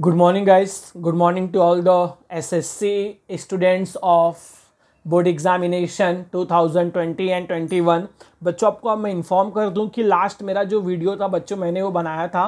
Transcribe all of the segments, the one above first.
Good morning guys good morning to all the SSC students of board examination 2020 and 21 बच्चों आपको अब मैं inform कर दूं कि लास्ट मेरा जो वीडियो था बच्चों मैंने वो बनाया था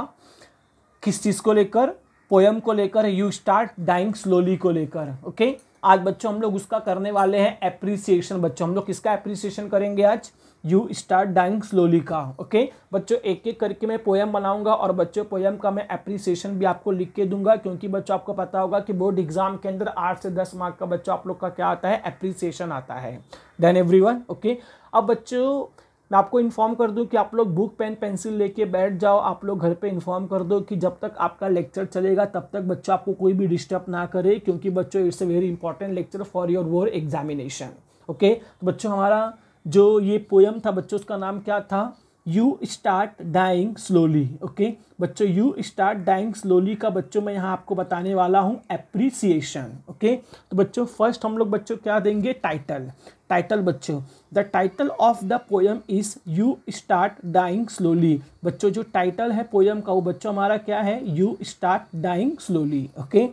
किस चीज़ को लेकर पोयम को लेकर यू स्टार्ट डाइंग स्लोली को लेकर ओके आज बच्चों हम लोग उसका करने वाले हैं अप्रिसिएशन बच्चों हम लोग किसका अप्रिसिएशन करेंगे आज यू स्टार्ट डाइंग स्लोली का ओके बच्चों एक एक करके मैं पोएम बनाऊंगा और बच्चों पोएम का मैं अप्रिसिएशन भी आपको लिख के दूंगा क्योंकि बच्चों आपको पता होगा कि बोर्ड एग्जाम के अंदर आठ से दस मार्क का बच्चों आप लोग का क्या आता है अप्रिसिएशन आता है देन एवरी ओके अब बच्चों मैं आपको इन्फॉर्म कर दूं कि आप लोग बुक पेन पेंसिल लेके बैठ जाओ आप लोग घर पे इन्फॉर्म कर दो कि जब तक आपका लेक्चर चलेगा तब तक बच्चों आपको कोई भी डिस्टर्ब ना करे क्योंकि बच्चों it's a very important lecture for your वोर एग्जामिनेशन ओके तो बच्चों हमारा जो ये पोयम था बच्चों उसका नाम क्या था you start dying slowly okay बच्चों यू स्टार्ट डाइंग स्लोली का बच्चों मैं यहाँ आपको बताने वाला हूँ एप्रिसिएशन ओके तो बच्चों फर्स्ट हम लोग बच्चों क्या देंगे टाइटल टाइटल बच्चों the title of the poem is you start dying slowly बच्चों जो टाइटल है पोयम का वो बच्चों हमारा क्या है you start dying slowly okay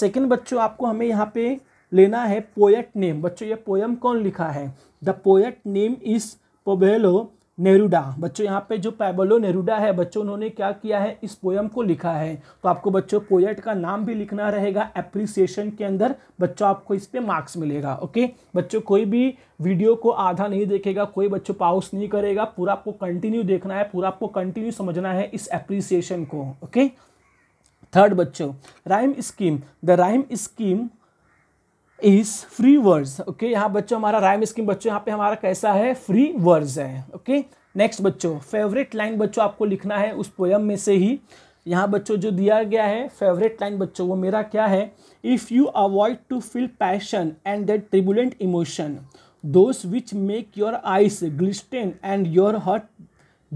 second बच्चों आपको हमें यहाँ पे लेना है पोएट नेम बच्चों ये पोयम कौन लिखा है the poet name is Pablo Neruda बच्चों यहाँ पे जो पैबलो नेरुडा है बच्चों उन्होंने क्या किया है इस पोयम को लिखा है तो आपको बच्चों पोएट का नाम भी लिखना रहेगा एप्रिसिएशन के अंदर बच्चों आपको इस पर मार्क्स मिलेगा ओके बच्चों कोई भी वीडियो को आधा नहीं देखेगा कोई बच्चों पाउस नहीं करेगा पूरा आपको कंटिन्यू देखना है पूरा आपको कंटिन्यू समझना है इस एप्रिसिएशन को ओके थर्ड बच्चों rhyme scheme the rhyme scheme is free words okay यहाँ बच्चों हमारा राइम स्कीम बच्चों यहाँ पे हमारा कैसा है फ्री वर्ड्स है ओके नेक्स्ट बच्चों फेवरेट लाइन बच्चों आपको लिखना है उस पोयम में से ही यहाँ बच्चों जो दिया गया है फेवरेट लाइन बच्चों वो मेरा क्या है if you avoid to feel passion and that turbulent emotion those which make your eyes glisten and your heart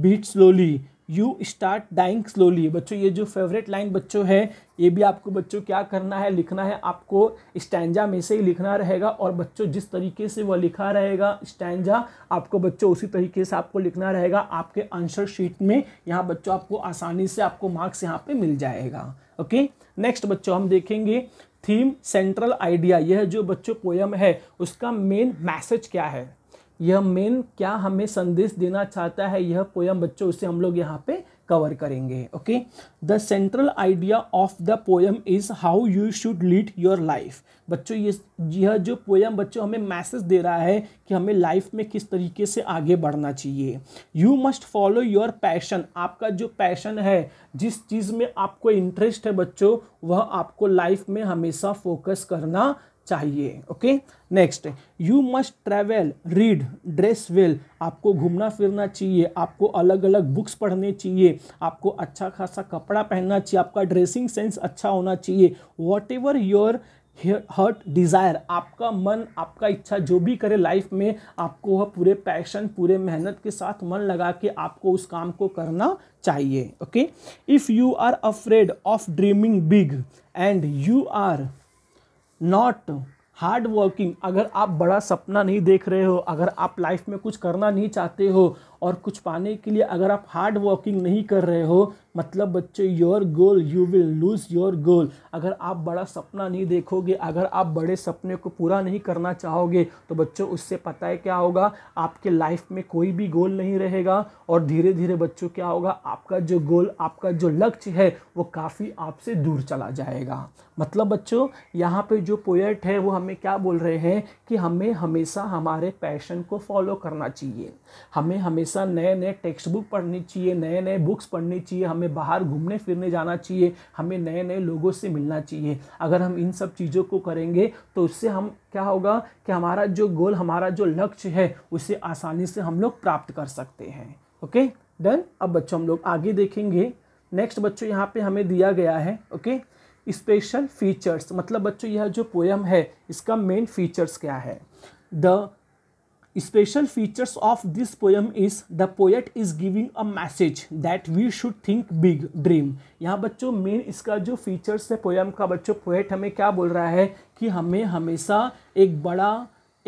beat slowly you start dying slowly बच्चों ये जो फेवरेट लाइन बच्चों है ये भी आपको बच्चों क्या करना है लिखना है आपको स्टैंजा में से ही लिखना रहेगा और बच्चों जिस तरीके से वह लिखा रहेगा स्टैंजा आपको बच्चों उसी तरीके से आपको लिखना रहेगा आपके आंसर शीट में यहाँ बच्चों आपको आसानी से आपको मार्क्स यहाँ पर मिल जाएगा ओके नेक्स्ट बच्चों हम देखेंगे थीम सेंट्रल आइडिया यह जो बच्चों पोयम है उसका मेन मैसेज क्या है यह मेन क्या हमें संदेश देना चाहता है यह पोयम बच्चों उसे हम लोग यहाँ पे कवर करेंगे okay the central idea of the poem is how you should lead your life बच्चों ये यह जो पोयम बच्चों हमें मैसेज दे रहा है कि हमें लाइफ में किस तरीके से आगे बढ़ना चाहिए you must follow your passion आपका जो पैशन है जिस चीज़ में आपको इंटरेस्ट है बच्चों वह आपको लाइफ में हमेशा फोकस करना चाहिए okay next you must travel read dress well आपको घूमना फिरना चाहिए आपको अलग अलग बुक्स पढ़ने चाहिए आपको अच्छा खासा कपड़ा पहनना चाहिए आपका ड्रेसिंग सेंस अच्छा होना चाहिए whatever your heart desire आपका मन आपका इच्छा जो भी करे लाइफ में आपको वह पूरे पैशन पूरे मेहनत के साथ मन लगा के आपको उस काम को करना चाहिए okay if you are afraid of dreaming big and you are not hard working अगर आप बड़ा सपना नहीं देख रहे हो अगर आप लाइफ में कुछ करना नहीं चाहते हो और कुछ पाने के लिए अगर आप हार्ड वर्किंग नहीं कर रहे हो मतलब बच्चे your goal you will lose your goal अगर आप बड़ा सपना नहीं देखोगे अगर आप बड़े सपने को पूरा नहीं करना चाहोगे तो बच्चों उससे पता है क्या होगा आपके लाइफ में कोई भी गोल नहीं रहेगा और धीरे धीरे बच्चों क्या होगा आपका जो गोल आपका जो लक्ष्य है वो काफ़ी आपसे दूर चला जाएगा मतलब बच्चों यहाँ पे जो पोएट है वो हमें क्या बोल रहे हैं कि हमें हमेशा हमारे पैशन को फॉलो करना चाहिए हमें हमेशा हमेशा नए नए टेक्स्ट बुक पढ़नी चाहिए नए नए बुक्स पढ़नी चाहिए हमें बाहर घूमने फिरने जाना चाहिए हमें नए नए लोगों से मिलना चाहिए अगर हम इन सब चीज़ों को करेंगे तो उससे हम क्या होगा कि हमारा जो गोल हमारा जो लक्ष्य है उसे आसानी से हम लोग प्राप्त कर सकते हैं ओके डन अब बच्चों हम लोग आगे देखेंगे नेक्स्ट बच्चों यहाँ पे हमें दिया गया है ओके स्पेशल फीचर्स मतलब बच्चों यह जो पोयम है इसका मेन फीचर्स क्या है the special features of this poem is the poet is giving a message that we should think big dream यहाँ बच्चों मेन इसका जो फीचर्स है पोएम का बच्चों पोएट हमें क्या बोल रहा है कि हमें हमेशा एक बड़ा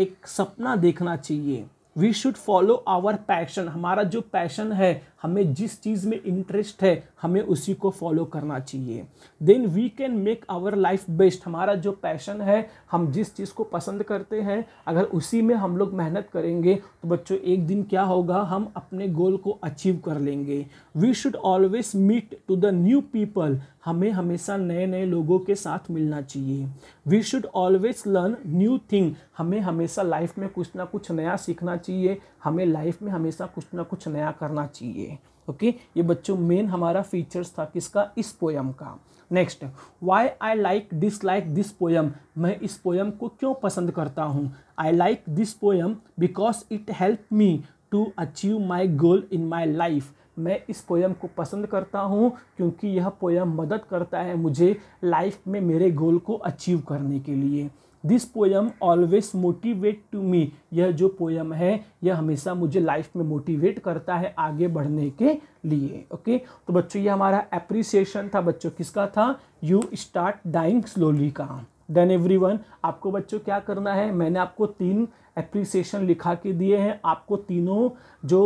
एक सपना देखना चाहिए we should follow our passion हमारा जो पैशन है हमें जिस चीज़ में इंटरेस्ट है हमें उसी को फॉलो करना चाहिए then we can make our life best हमारा जो पैशन है हम जिस चीज़ को पसंद करते हैं अगर उसी में हम लोग मेहनत करेंगे तो बच्चों एक दिन क्या होगा हम अपने गोल को अचीव कर लेंगे we should always meet to the new people हमें हमेशा नए नए लोगों के साथ मिलना चाहिए we should always learn new thing हमें हमेशा लाइफ में कुछ ना कुछ नया सीखना चाहिए हमें लाइफ में हमेशा कुछ ना कुछ नया करना चाहिए ओके ये बच्चों मेन हमारा फीचर्स था किसका इस पोयम का next why I like this like this poem मैं इस पोयम को क्यों पसंद करता हूँ I like this poem because it help me to achieve my goal in my life मैं इस पोयम को पसंद करता हूँ क्योंकि यह पोयम मदद करता है मुझे लाइफ में मेरे गोल को अचीव करने के लिए this poem always motivate to me यह जो पोएम है यह हमेशा मुझे लाइफ में मोटिवेट करता है आगे बढ़ने के लिए ओके okay? तो बच्चों ये हमारा अप्रिसिएशन था बच्चों किसका था यू स्टार्ट डाइंग स्लोली का देन एवरी आपको बच्चों क्या करना है मैंने आपको तीन अप्रिसिएशन लिखा के दिए हैं आपको तीनों जो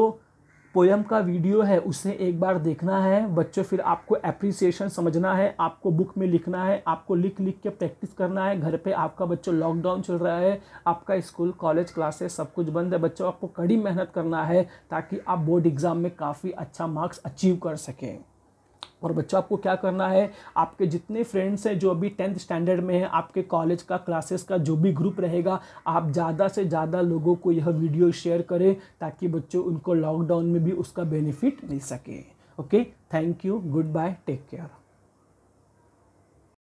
पोयम का वीडियो है उसे एक बार देखना है बच्चों फिर आपको एप्रिसिएशन समझना है आपको बुक में लिखना है आपको लिख लिख के प्रैक्टिस करना है घर पे आपका बच्चों लॉकडाउन चल रहा है आपका स्कूल कॉलेज क्लासेस सब कुछ बंद है बच्चों आपको कड़ी मेहनत करना है ताकि आप बोर्ड एग्ज़ाम में काफ़ी अच्छा मार्क्स अचीव कर सकें और बच्चों आपको क्या करना है आपके जितने फ्रेंड्स हैं जो अभी टेंथ स्टैंडर्ड में हैं आपके कॉलेज का क्लासेस का जो भी ग्रुप रहेगा आप ज़्यादा से ज़्यादा लोगों को यह वीडियो शेयर करें ताकि बच्चों उनको लॉकडाउन में भी उसका बेनिफिट मिल सके okay thank you goodbye take care